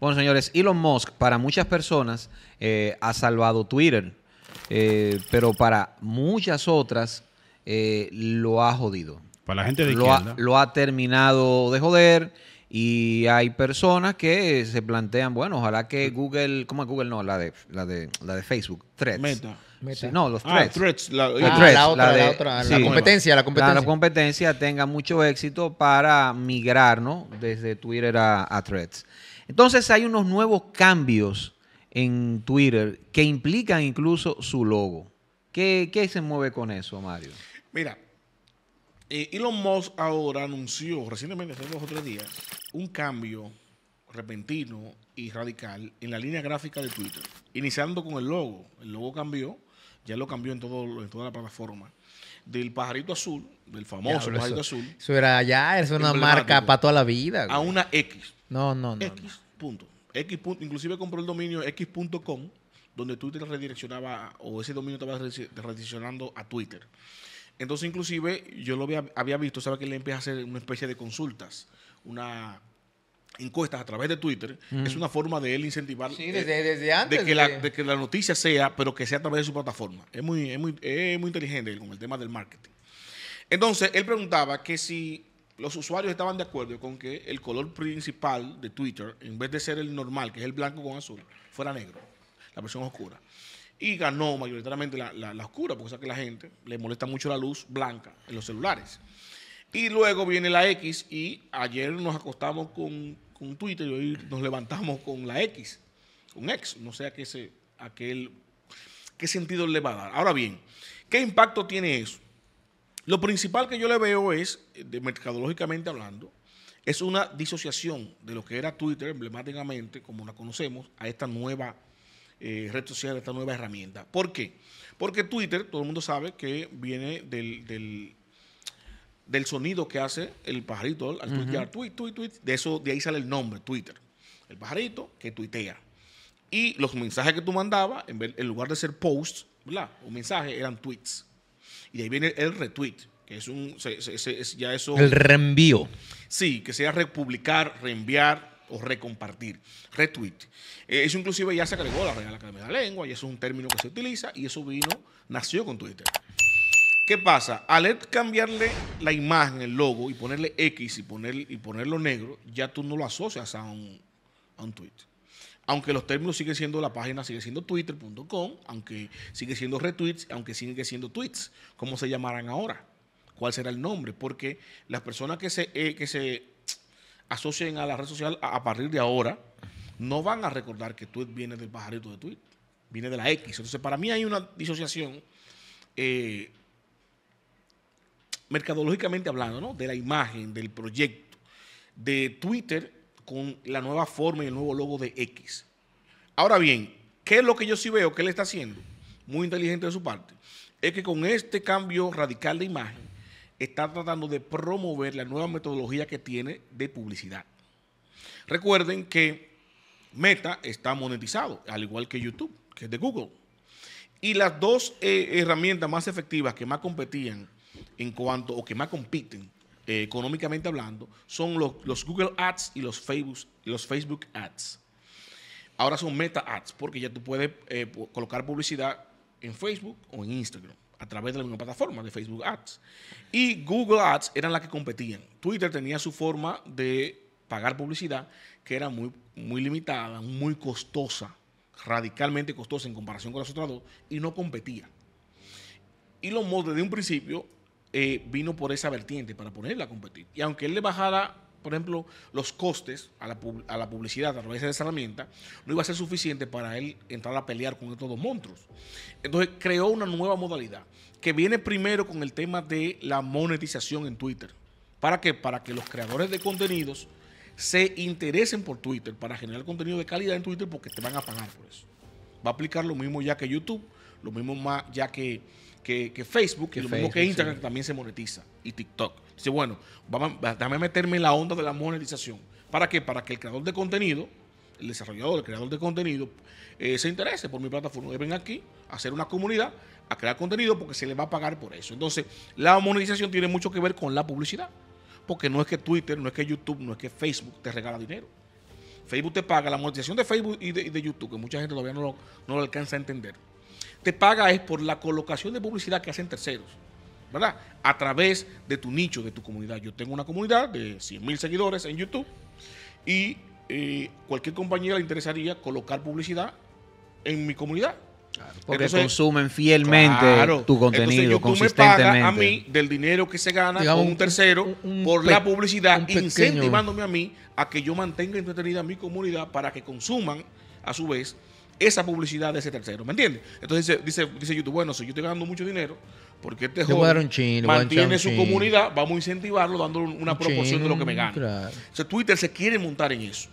Bueno, señores, Elon Musk para muchas personas eh, ha salvado Twitter, eh, pero para muchas otras eh, lo ha jodido. Para la gente de lo ha, lo ha terminado de joder y hay personas que se plantean, bueno, ojalá que Google, ¿cómo es Google? No, la de, la de, la de Facebook, Threads. Meta. Meta. no, los ah, threads. La, ah, otra, la, otra. la competencia, la competencia. La, competencia tenga mucho éxito para ¿no? desde Twitter a, a Threads. Entonces hay unos nuevos cambios en Twitter que implican incluso su logo. ¿Qué, se mueve con eso, Mario? Mira, eh, Elon Musk ahora anunció recientemente, hace dos o tres días, un cambio repentino y radical en la línea gráfica de Twitter, iniciando con el logo. El logo cambió, ya lo cambió en, todo, en toda la plataforma del pajarito azul, del famoso pajarito azul. Eso era ya, es una marca para toda la vida. A una X. No, no, no. X, punto. X inclusive compró el dominio x.com, donde Twitter redireccionaba o ese dominio estaba redireccionando a Twitter. Entonces, inclusive, yo lo había, visto, ¿sabes? que le empieza a hacer una especie de consultas, una encuestas a través de Twitter es una forma de él incentivar de, que la, noticia sea, pero que sea a través de su plataforma. Es muy, muy, inteligente con el tema del marketing. Entonces, él preguntaba que si los usuarios estaban de acuerdo con que el color principal de Twitter, en vez de ser el normal, que es el blanco con azul, fuera negro, la versión oscura. Y ganó mayoritariamente la, oscura, porque o que la gente le molesta mucho la luz blanca en los celulares. Y luego viene la X y ayer nos acostamos con, con Twitter y hoy nos levantamos con la X, con X. No sé a qué, se, a qué, sentido le va a dar. Ahora bien, ¿qué impacto tiene eso? Lo principal que yo le veo es, eh, de mercadológicamente hablando, es una disociación de lo que era Twitter emblemáticamente, como la conocemos, a esta nueva eh, red social, a esta nueva herramienta. ¿Por qué? Porque Twitter, todo el mundo sabe que viene del del sonido que hace el pajarito al, tweet, tweet, tweet, de eso, de ahí sale el nombre, Twitter. El pajarito que tuitea. Y los mensajes que tú mandabas, en, lugar de ser posts, ¿verdad? Un mensaje eran tweets. Y ahí viene el retweet, que es un, ya eso. El reenvío. Sí, que sea republicar, reenviar, o recompartir, retweet. Eh, eso inclusive ya se agregó a la Real Academia de la Lengua y eso es un término que se utiliza y eso vino, nació con Twitter. ¿Qué pasa? Al cambiarle la imagen, el logo, y ponerle X y, poner, y ponerlo negro, ya tú no lo asocias a un, a un tweet. Aunque los términos siguen siendo, la página sigue siendo twitter.com, aunque sigue siendo retweets, aunque sigue siendo tweets, ¿cómo se llamarán ahora? ¿Cuál será el nombre? Porque las personas que se, eh, que se asocien a la red social a, partir de ahora no van a recordar que tweet viene del pajarito de tweet, viene de la X. Entonces, para mí hay una disociación. Eh, mercadológicamente hablando, ¿no? De la imagen, del proyecto, de Twitter con la nueva forma y el nuevo logo de X. Ahora bien, ¿qué es lo que yo sí veo que él está haciendo? Muy inteligente de su parte. Es que con este cambio radical de imagen, está tratando de promover la nueva metodología que tiene de publicidad. Recuerden que Meta está monetizado, al igual que YouTube, que es de Google. Y las dos eh, herramientas más efectivas que más competían en cuanto, o que más compiten eh, económicamente hablando, son los, Google Ads y los Facebook, los Facebook Ads. Ahora son Meta Ads, porque ya tú puedes eh, colocar publicidad en Facebook o en Instagram a través de la misma plataforma de Facebook Ads. Y Google Ads eran las que competían. Twitter tenía su forma de pagar publicidad que era muy, muy limitada, muy costosa, radicalmente costosa en comparación con las otras dos, y no competía. Y los mods de un principio eh, vino por esa vertiente para ponerla a competir. Y aunque él le bajara, por ejemplo, los costes a la, a la publicidad a través de esa herramienta, no iba a ser suficiente para él entrar a pelear con estos dos monstruos. Entonces creó una nueva modalidad que viene primero con el tema de la monetización en Twitter. ¿Para qué? Para que los creadores de contenidos se interesen por Twitter para generar contenido de calidad en Twitter porque te van a pagar por eso. Va a aplicar lo mismo ya que YouTube, lo mismo más ya que que, Facebook, que lo mismo que Instagram, también se monetiza, y TikTok. Dice, bueno, vamos, déjame meterme en la onda de la monetización. ¿Para qué? Para que el creador de contenido, el desarrollador, el creador de contenido, eh, se interese por mi plataforma. Ven aquí a hacer una comunidad, a crear contenido, porque se le va a pagar por eso. Entonces, la monetización tiene mucho que ver con la publicidad. Porque no es que Twitter, no es que YouTube, no es que Facebook te regala dinero. Facebook te paga la monetización de Facebook y de, YouTube, que mucha gente todavía no lo alcanza a entender te paga es por la colocación de publicidad que hacen terceros, ¿verdad? A través de tu nicho, de tu comunidad. Yo tengo una comunidad de 100 mil seguidores en YouTube y eh, cualquier compañía le interesaría colocar publicidad en mi comunidad. Claro, porque consumen fielmente tu contenido Entonces Me paga a mí del dinero que se gana con un tercero por la publicidad, incentivándome a mí a que yo mantenga entretenida mi comunidad para que consuman a su vez esa publicidad de ese tercero, ¿me entiendes? Entonces dice, YouTube, bueno, si yo estoy ganando mucho dinero, porque este joven mantiene su comunidad, vamos a incentivarlo dando una proporción de lo que me gana. Entonces Twitter se quiere montar en eso.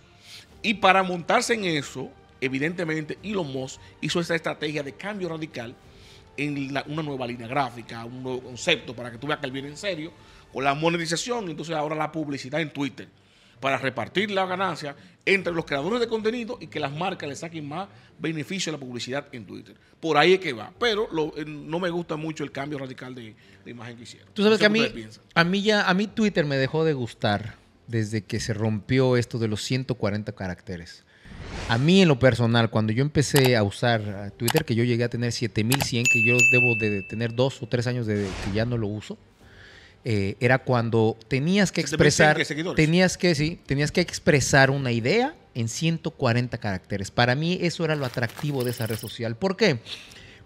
Y para montarse en eso, evidentemente Elon Musk hizo esa estrategia de cambio radical en una nueva línea gráfica, un nuevo concepto para que tú veas que él viene en serio, con la monetización, entonces ahora la publicidad en Twitter para repartir la ganancia entre los creadores de contenido y que las marcas le saquen más beneficio a la publicidad en Twitter. Por ahí es que va. Pero eh, no me gusta mucho el cambio radical de, imagen que hicieron. Tú sabes que a mí, a mí, ya, a mí Twitter me dejó de gustar desde que se rompió esto de los 140 caracteres. A mí en lo personal, cuando yo empecé a usar eh, Twitter, que yo llegué a tener 7100, que yo debo de tener dos o tres años de que ya no lo uso, eh, era cuando tenías que expresar, tenías que, sí, tenías que expresar una idea en 140 caracteres. Para mí eso era lo atractivo de esa red social. ¿Por qué?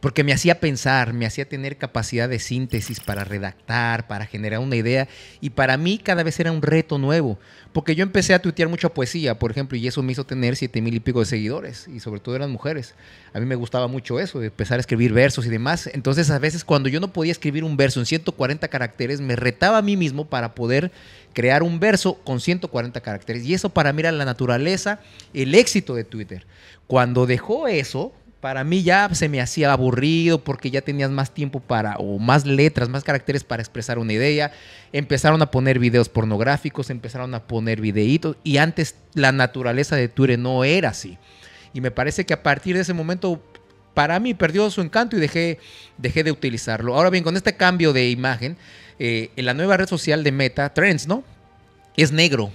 porque me hacía pensar, me hacía tener capacidad de síntesis para redactar, para generar una idea, y para mí cada vez era un reto nuevo, porque yo empecé a tuitear mucha poesía, por ejemplo, y eso me hizo tener siete mil y pico de seguidores, y sobre todo eran mujeres. A mí me gustaba mucho eso, de empezar a escribir versos y demás. Entonces, a veces cuando yo no podía escribir un verso en 140 caracteres, me retaba a mí mismo para poder crear un verso con 140 caracteres. Y eso para mí era la naturaleza, el éxito de Twitter. Cuando dejó eso, para mí ya se me hacía aburrido porque ya tenías más tiempo para, o más letras, más caracteres para expresar una idea. Empezaron a poner videos pornográficos, empezaron a poner videitos y antes la naturaleza de Twitter no era así. Y me parece que a partir de ese momento para mí perdió su encanto y dejé, dejé de utilizarlo. Ahora bien, con este cambio de imagen, eh, en la nueva red social de Meta, Trends, ¿no? Es negro.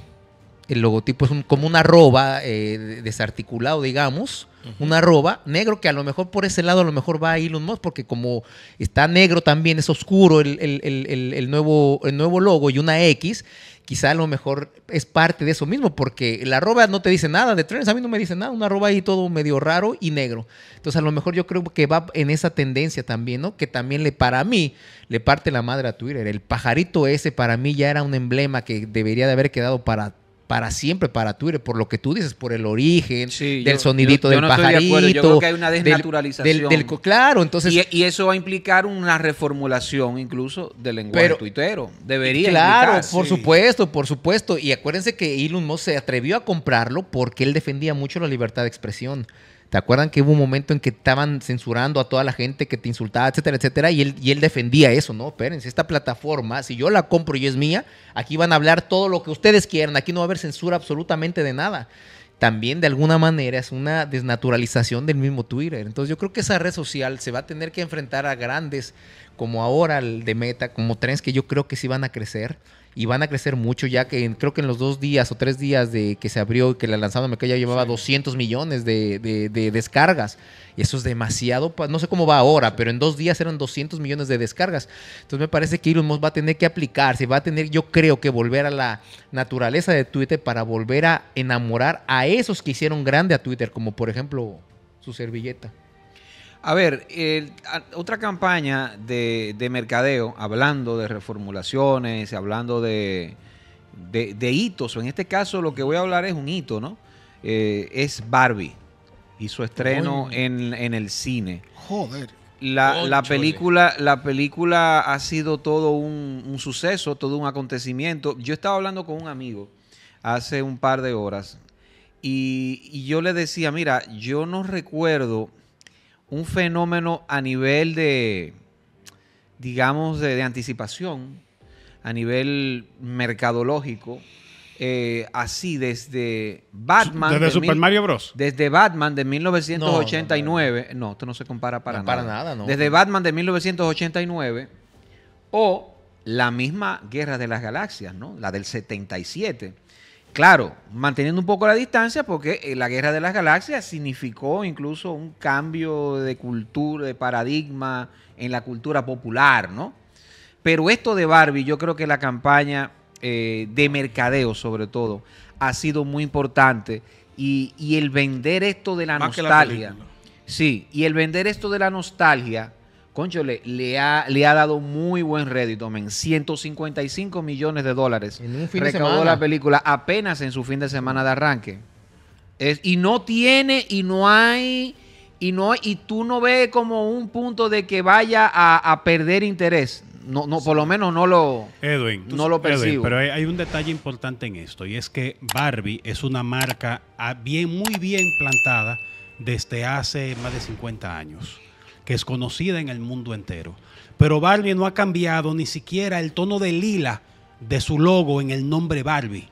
El logotipo es como una arroba eh, desarticulado, digamos un arroba negro, que a lo mejor por ese lado a lo mejor va a Elon Musk, porque como está negro también, es oscuro el, nuevo, el nuevo logo y una X, quizá a lo mejor es parte de eso mismo, porque el arroba no te dice nada de trenes, a mí no me dice nada, un arroba ahí todo medio raro y negro. Entonces a lo mejor yo creo que va en esa tendencia también, ¿no? Que también le, para mí le parte la madre a Twitter. El pajarito ese para mí ya era un emblema que debería de haber quedado para para siempre para Twitter, por lo que tú dices, por el origen, del sonidito del pajarito. De claro, entonces. Y, eso va a implicar una reformulación incluso del lenguaje tuitero. Debería. Claro, por supuesto, por supuesto. Y acuérdense que Elon Musk se atrevió a comprarlo porque él defendía mucho la libertad de expresión. ¿Te acuerdan que hubo un momento en que estaban censurando a toda la gente que te insultaba, etcétera, etcétera? Y él, y él defendía eso, ¿no? Espérense, esta plataforma, si yo la compro y es mía, aquí van a hablar todo lo que ustedes quieran, aquí no va a haber censura absolutamente de nada. También de alguna manera es una desnaturalización del mismo Twitter. Entonces yo creo que esa red social se va a tener que enfrentar a grandes como ahora el de Meta, como trends que yo creo que sí van a crecer y van a crecer mucho ya que creo que en los dos días o tres días de que se abrió y que la lanzaron me ya llevaba 200 millones de, descargas. Y eso es demasiado, no sé cómo va ahora, pero en dos días eran 200 millones de descargas. Entonces me parece que Elon Musk va a tener que aplicarse, va a tener, yo creo que volver a la naturaleza de Twitter para volver a enamorar a esos que hicieron grande a Twitter, como por ejemplo su servilleta. A ver, otra campaña de, mercadeo, hablando de reformulaciones, hablando de, de, de, hitos, en este caso lo que voy a hablar es un hito, ¿no? Eh, es Barbie y su estreno en, el cine. Joder. La, película, la película ha sido todo un, suceso, todo un acontecimiento. Yo estaba hablando con un amigo hace un par de horas y, y, yo le decía, mira, yo no recuerdo un fenómeno a nivel de, digamos, de, anticipación, a nivel mercadológico, eh, así desde Batman. Desde de Super Mario Bros. Desde Batman de 1989. No, esto no se compara para nada. Para nada, Desde Batman de 1989 o la misma Guerra de las Galaxias, ¿no? La del 77 claro, manteniendo un poco la distancia porque eh, la Guerra de las Galaxias significó incluso un cambio de cultura, de paradigma en la cultura popular, ¿no? Pero esto de Barbie, yo creo que la campaña eh, de mercadeo sobre todo ha sido muy importante y, el vender esto de la nostalgia. sí, y el vender esto de la nostalgia concho, le, le, ha, le ha dado muy buen rédito, men. 155 millones de dólares recaudó la película apenas en su fin de semana de arranque. y no tiene, y no hay, y no y tú no ves como un punto de que vaya a, perder interés. No, no, por lo menos no lo, Edwin, no lo percibo. pero hay, un detalle importante en esto, y es que Barbie es una marca ah, bien, muy bien plantada desde hace más de 50 años que es conocida en el mundo entero. Pero Barbie no ha cambiado ni siquiera el tono de lila de su logo en el nombre Barbie.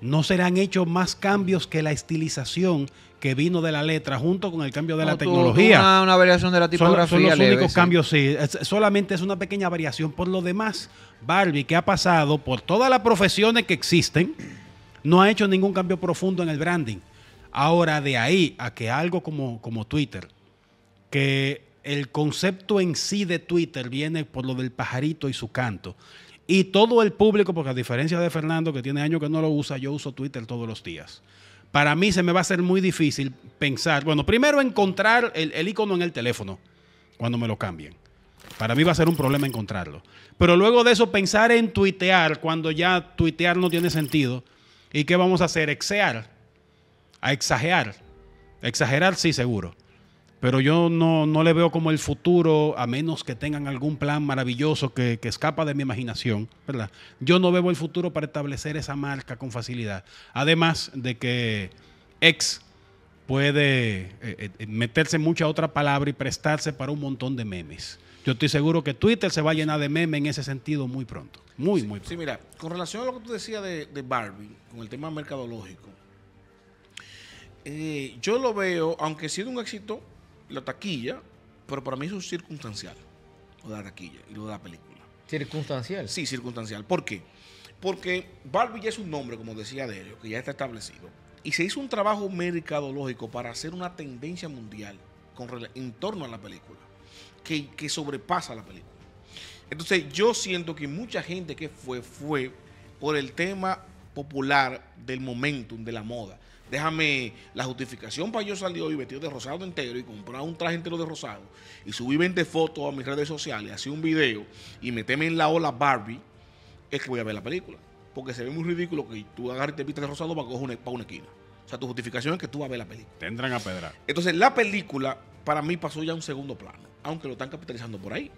No serán hecho más cambios que la estilización que vino de la letra junto con el cambio de la tecnología. una, variación de la tipografía. Son, son los únicos cambios, sí. solamente es una pequeña variación. Por lo demás, Barbie, que ha pasado por todas las profesiones que existen, no ha hecho ningún cambio profundo en el branding. Ahora, de ahí a que algo como, como Twitter, que el concepto en sí de Twitter viene por lo del pajarito y su canto. Y todo el público, porque a diferencia de Fernando, que tiene años que no lo usa, yo uso Twitter todos los días. Para mí se me va a ser muy difícil pensar, bueno, primero encontrar el, icono en el teléfono cuando me lo cambien. Para mí va a ser un problema encontrarlo. Pero luego de eso, pensar en tuitear cuando ya tuitear no tiene sentido. ¿Y qué vamos a hacer? Exear. A exagerar. Exagerar, sí, seguro pero yo no, le veo como el futuro, a menos que tengan algún plan maravilloso que, escapa de mi imaginación, ¿verdad? Yo no veo el futuro para establecer esa marca con facilidad. Además de que X puede meterse eh, eh, eh, meterse mucha otra palabra y prestarse para un montón de memes. Yo estoy seguro que Twitter se va a llenar de memes en ese sentido muy pronto. Muy, muy pronto. Sí, mira, con relación a lo que tú decías de, Barbie, con el tema mercadológico, yo lo veo, aunque ha sido un éxito la taquilla, pero para mí eso es circunstancial, lo de la taquilla y lo de la película. ¿Circunstancial? Sí, circunstancial. ¿Por qué? Porque Barbie ya es un nombre, como decía ellos, que ya está establecido. Y se hizo un trabajo mercadológico para hacer una tendencia mundial en torno a la película, que, que sobrepasa la película. Entonces yo siento que mucha gente que fue, fue por el tema popular del momentum, de la moda. Déjame la justificación para yo salir hoy vestido de rosado entero y comprar un traje entero de rosado y subir 20 fotos a mis redes sociales, hacer un video y meterme en la ola Barbie, es que voy a ver la película. Porque se ve muy ridículo que tú agarres y te de rosado para una, para esquina. O sea, tu justificación es que tú vas a ver la película. Te entran a pedrar. Entonces, la película para mí pasó ya a un segundo plano, aunque lo están capitalizando por ahí.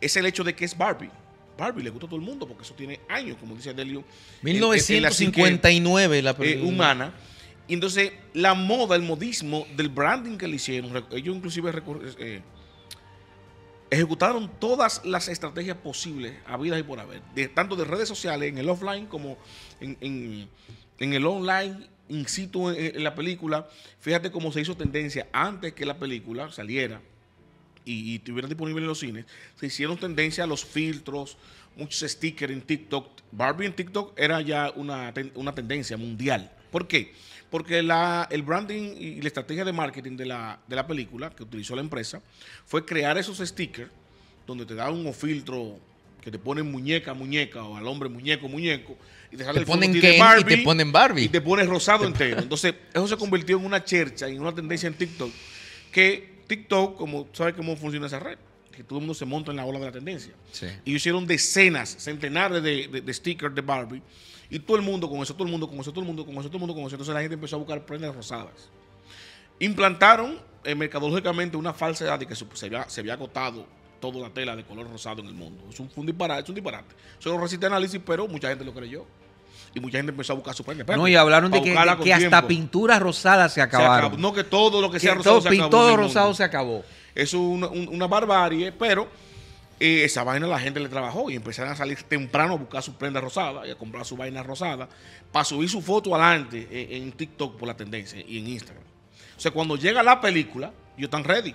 Es el hecho de que es Barbie. Barbie le gusta a todo el mundo porque eso tiene años, como dice Delio. 1959 la, película. Eh, humana. Y entonces la moda, el modismo del branding que le hicieron, ellos inclusive eh, ejecutaron todas las estrategias posibles, habidas y por haber, tanto de redes sociales, en el offline como en, el online, in situ en, la película. Fíjate cómo se hizo tendencia antes que la película saliera y, estuviera disponible en los cines, se hicieron tendencia a los filtros, muchos stickers en TikTok. Barbie en TikTok era ya una, una tendencia mundial. ¿Por qué? porque la, el branding y la estrategia de marketing de la, película que utilizó la empresa fue crear esos stickers donde te dan un filtro que te ponen muñeca, muñeca, o al hombre muñeco, muñeco, y te sale ponen Barbie, y te ponen Barbie. Y te pones rosado entero. Entonces, eso se convirtió en una chercha y en una tendencia en TikTok, que TikTok, como sabes cómo funciona esa red, que todo el mundo se monta en la ola de la tendencia. Y hicieron decenas, centenares de stickers de Barbie y todo el mundo con eso, todo el mundo con eso, todo el mundo con eso, todo el mundo con eso. Entonces la gente empezó a buscar prendas rosadas. Implantaron eh, mercadológicamente una falsedad de que se, había, se, agotado toda la tela de color rosado en el mundo. Es un, disparate, es un disparate. Solo resiste análisis, pero mucha gente lo creyó. Y mucha gente empezó a buscar su prenda. No, y hablaron de que, hasta pinturas rosadas se acabaron. no, que todo lo que, sea rosado se acabó. Todo rosado se acabó. Es una barbarie, pero eh, esa vaina la gente le trabajó y empezaron a salir temprano a buscar su prenda rosada y a comprar su vaina rosada para subir su foto adelante en, TikTok por la tendencia y en Instagram. O sea, cuando llega la película, yo están ready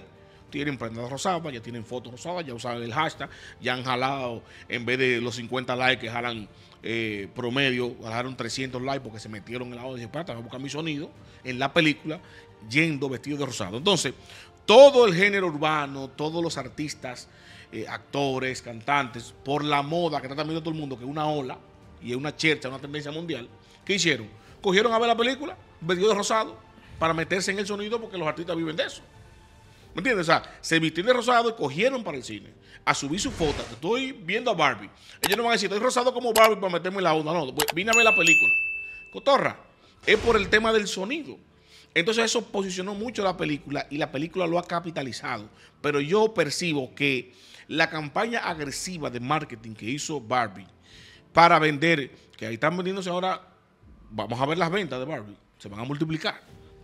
tienen prenda rosadas, ya tienen fotos rosadas, ya usan el hashtag, ya han jalado, en vez de los 50 likes que jalan eh, promedio, jalaron 300 likes porque se metieron en la lado de voy a buscar mi sonido en la película, yendo vestido de rosado. Entonces, todo el género urbano, todos los artistas eh, actores, cantantes, por la moda que está también todo el mundo, que es una ola y es una chercha, una tendencia mundial, ¿qué hicieron? Cogieron a ver la película, vestido de rosado, para meterse en el sonido porque los artistas viven de eso. ¿Me entiendes? O sea, se vistieron de rosado y cogieron para el cine. A subir su foto. Estoy viendo a Barbie. Ellos no van a decir, estoy rosado como Barbie para meterme en la onda. No, pues, vine a ver la película. Cotorra, es por el tema del sonido. Entonces eso posicionó mucho la película y la película lo ha capitalizado. Pero yo percibo que la campaña agresiva de marketing que hizo Barbie para vender, que ahí están vendiéndose ahora, vamos a ver las ventas de Barbie, se van a multiplicar,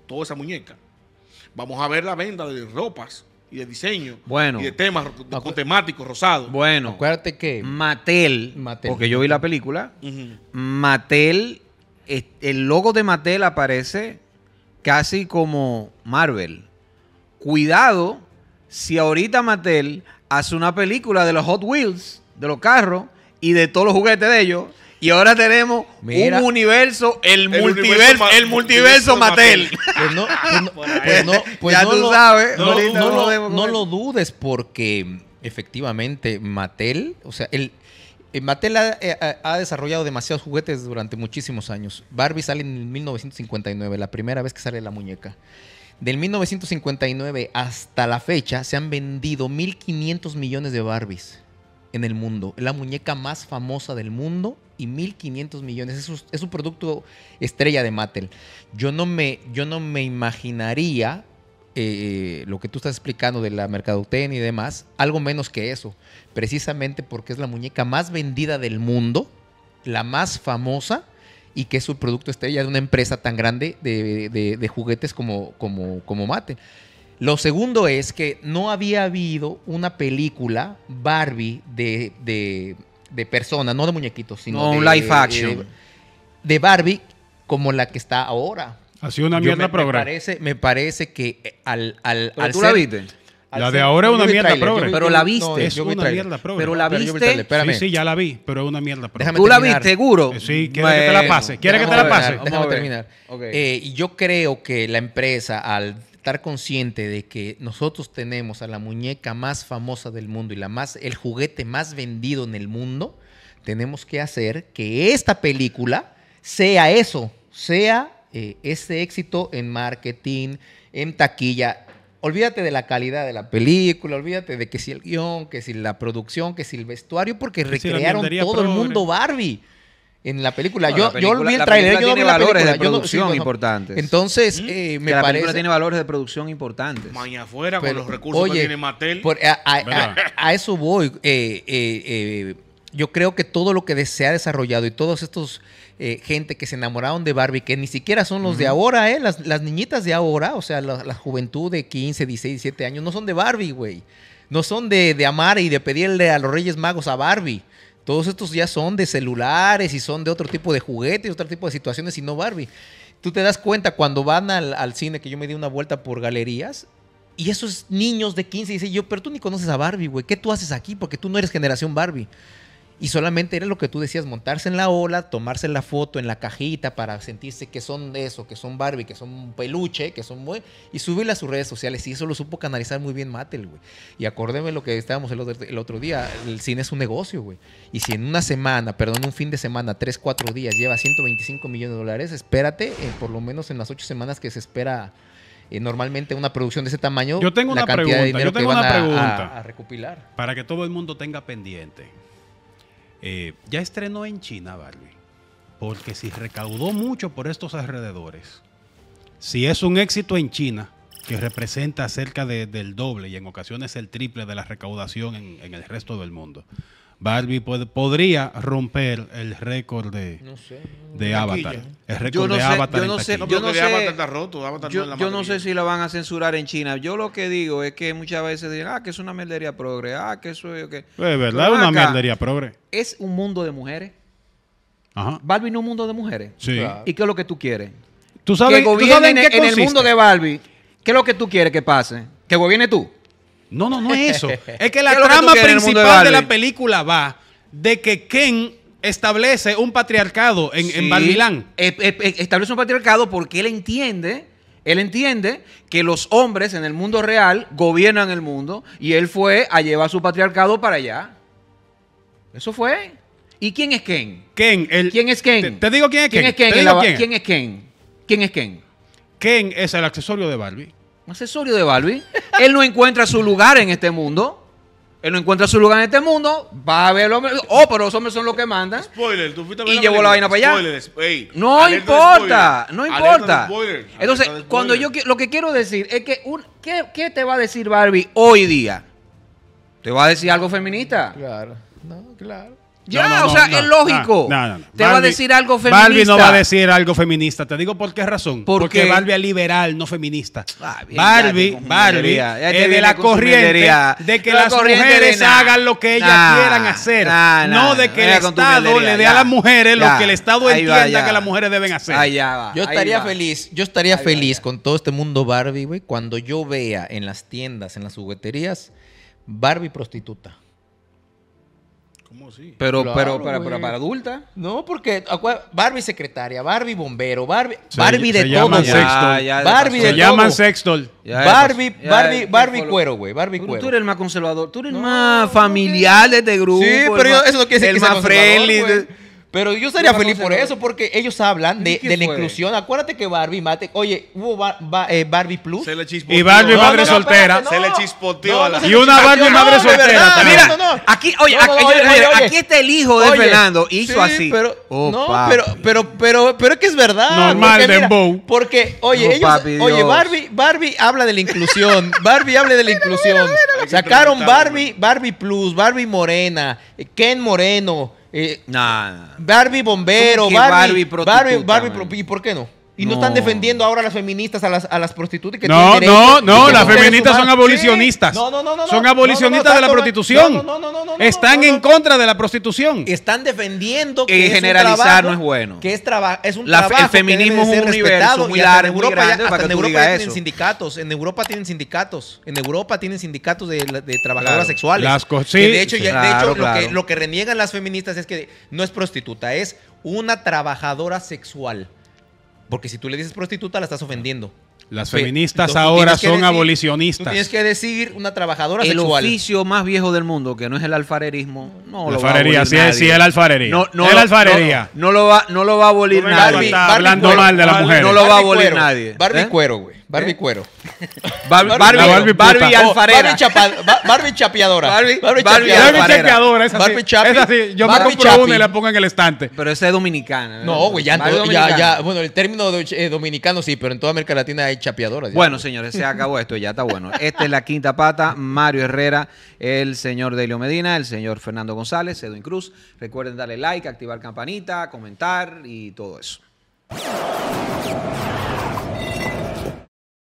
toda esa muñeca. Vamos a ver la venta de ropas y de diseño bueno, y de temas temáticos rosados. Bueno, acuérdate que Mattel, porque yo vi la película, Mattel, el logo de Mattel aparece casi como Marvel. Cuidado si ahorita Mattel hace una película de los Hot Wheels, de los carros y de todos los juguetes de ellos. Y ahora tenemos un universo, el, multiverso, el multiverso Mattel. Pues, pues, pues, pues no, tú lo, sabes. No, lo, dudes porque efectivamente Mattel, o sea, el, eh, Mattel eh, ha, desarrollado demasiados juguetes durante muchísimos años. Barbie sale en 1959, la primera vez que sale la muñeca. Del 1959 hasta la fecha se han vendido 1.500 millones de Barbies en el mundo. La muñeca más famosa del mundo y 1.500 millones. Es un es producto estrella de Mattel. Yo no me, yo no me imaginaría eh, lo que tú estás explicando de la mercadotecnia y demás, algo menos que eso. Precisamente porque es la muñeca más vendida del mundo, la más famosa y que su producto estrella de una empresa tan grande de, juguetes como, como, como Lo segundo es que no había habido una película Barbie de, de, personas, no de muñequitos, sino de, un live action. Eh, de, Barbie como la que está ahora. Ha sido una mierda programa. me, parece, que eh, al, al, al la de ahora es una mierda progre. Pero la viste. es una mierda progre. Pero la viste. Sí, sí, ya la vi, pero es una mierda progre. ¿Tú la viste, seguro? Eh, sí, quiere que te la pase. ¿Quiere que te la pase? Déjame terminar. Eh, y yo creo que la empresa, al estar consciente de que nosotros tenemos a la muñeca más famosa del mundo y la más, el juguete más vendido en el mundo, tenemos que hacer que esta película sea eso, sea eh, ese éxito en marketing, en taquilla, Olvídate de la calidad de la película, olvídate de que si el guión, que si la producción, que si el vestuario, porque recrearon todo el mundo Barbie en la película. yo, yo vi el trailer, yo la valores de producción importantes. Entonces, ¿Mm? eh, me que la película tiene valores de producción importantes. Mañana afuera, con los recursos que tiene Mattel. a, eso voy. Eh, eh, eh yo creo que todo lo que se ha desarrollado y todos estos eh, gente que se enamoraron de Barbie, que ni siquiera son los de ahora, ¿eh? Las, niñitas de ahora, o sea, la, juventud de 15, 16, 17 años, no son de Barbie, güey. No son de, amar y de pedirle a los Reyes Magos a Barbie. Todos estos ya son de celulares y son de otro tipo de juguetes, otro tipo de situaciones y no Barbie. Tú te das cuenta cuando van al, al cine, que yo me di una vuelta por galerías, y esos niños de 15 dicen, yo, pero tú ni conoces a Barbie, güey. ¿Qué tú haces aquí? Porque tú no eres generación Barbie. Y solamente era lo que tú decías, montarse en la ola, tomarse la foto en la cajita para sentirse que son eso, que son Barbie, que son peluche, que son muy... Y subirla a sus redes sociales. Y eso lo supo canalizar muy bien Mattel, güey. Y acordéme lo que estábamos el otro, el otro día. El cine es un negocio, güey. Y si en una semana, perdón, un fin de semana, tres, cuatro días, lleva 125 millones de dólares, espérate, eh, por lo menos en las ocho semanas que se espera eh, normalmente una producción de ese tamaño, yo tengo la una cantidad pregunta, de dinero que van a recopilar. Para que todo el mundo tenga pendiente. Eh, ya estrenó en China, Barbie, porque si recaudó mucho por estos alrededores, si es un éxito en China, que representa cerca del doble y en ocasiones el triple de la recaudación en el resto del mundo, Barbie podría romper el récord de, Avatar. El récord de Avatar. Yo no sé, yo, no, sé si la van a censurar en China. Yo lo que digo es que muchas veces dicen, ah, que es una merdería progre, ah, que eso es... Es verdad, es una merdería progre. Es un mundo de mujeres. Ajá. Barbie no es un mundo de mujeres. Sí. ¿Y qué es lo que tú quieres? ¿Tú sabes, que en el mundo de Barbie, ¿qué es lo que tú quieres que pase? ¿Que gobierne tú? No, no, no es eso. es que la trama principal de, la película va de que Ken establece un patriarcado en, Barbilán. E, e, e, establece un patriarcado porque él entiende él entiende que los hombres en el mundo real gobiernan el mundo y él fue a llevar su patriarcado para allá. Eso fue. ¿Y quién es Ken? ¿Quién es Ken? Te, digo quién es Ken. ¿Quién es Ken? quién. ¿Quién es Ken? ¿Quién es Ken? Ken es el accesorio de Barbie asesorio de Barbie Él no encuentra su lugar en este mundo. Él no encuentra su lugar en este mundo. Va a ver los hombres. Oh, pero los hombres son los que mandan. Spoiler, tú Y llevó la vaina para allá. no, importa, no importa, Entonces, cuando yo lo que quiero decir es que ¿qué, ¿qué, te va a decir Barbie hoy día? Te va a decir algo feminista. Claro, no, claro. Ya, o sea, es lógico. Ah, Te va a decir algo feminista. Barbie no va a decir algo feminista. Te digo por qué razón. Porque Barbie es liberal, no feminista. Barbie, ah, Barbie de la corriente de que las mujeres hagan lo que ellas quieran hacer. no de que el Estado le dé a las mujeres lo que el Estado entienda que las mujeres deben hacer. yo estaría feliz, yo estaría feliz con todo este mundo Barbie, cuando yo vea en las tiendas, en las jugueterías, Barbie prostituta. Pero, pero, para, para, adulta. No, porque Barbie secretaria, Barbie bombero, Barbie, Barbie de todo. Barbie de se todo. llaman sextol. Barbie, Barbie, Barbie, cuero, güey. Barbie cuero. Tú eres el más conservador, tú eres el más familiar de este grupo. Sí, pero eso no quiere decir el que más friendly. Pero yo estaría feliz por eso, porque ellos hablan de, la inclusión. Acuérdate que Barbie, mate, oye, hubo eh, Barbie Plus. Se le y Barbie madre soltera. Se le chispoteó a la Y una Barbie madre soltera. Mira, aquí, oye, aquí está el hijo de Fernando. Hizo así. Oh, no, pero, pero, pero, pero es que es verdad. Normal, Bow. Porque, oye, oh, ellos, oye, Barbie, Barbie habla de la inclusión. Barbie habla de la inclusión. Sacaron Barbie, Barbie Plus, Barbie Morena, Ken Moreno. Eh, nah, Barbie bombero, Barbie, Barbie, prostituta, Barbie, Barbie, ¿Y por qué no? Y no, están defendiendo ahora a las feministas, a las, a las prostitutas no, No, no, las feministas son abolicionistas. No, no, no, no. Son abolicionistas de la prostitución. No, no, no, no Están en contra de la prostitución. Están defendiendo que generalizar no es bueno. Que es, un trabajo El feminismo es respetado, muy en Europa, tienen sindicatos, en Europa tienen sindicatos, en Europa tienen sindicatos de, de trabajadoras sexuales. Las de hecho, sí, de hecho lo, que, lo que reniegan las feministas es que no es prostituta, es una trabajadora sexual. Porque si tú le dices prostituta, la estás ofendiendo. Las feministas ahora son abolicionistas. Tú tienes que decir una trabajadora el oficio más viejo del mundo, que no es el alfarerismo, no lo alfarería, va a sí, el alfarería. No, no el alfarería. No, lo va, no lo va a abolir nadie. hablando mal de la mujer. No lo va a abolir nadie. Barbie ¿eh? cuero, güey. ¿Eh? Barbie cuero. Barbie, Barbie, Barbie, alfarera. Barbie, chapeadora. Barbie, chapeadora. Esa Barbie chapeadora. Yo me compro una y la pongo en el estante. Pero esa es dominicana. No, güey. Ya, ya, Bueno, el término eh, dominicano sí, pero en toda América Latina hay chapeadoras. Bueno, señores, se acabó esto. Ya está bueno. Esta es la quinta pata. Mario Herrera, el señor Delio Medina, el señor Fernando González, Edwin Cruz. Recuerden darle like, activar campanita, comentar y todo eso.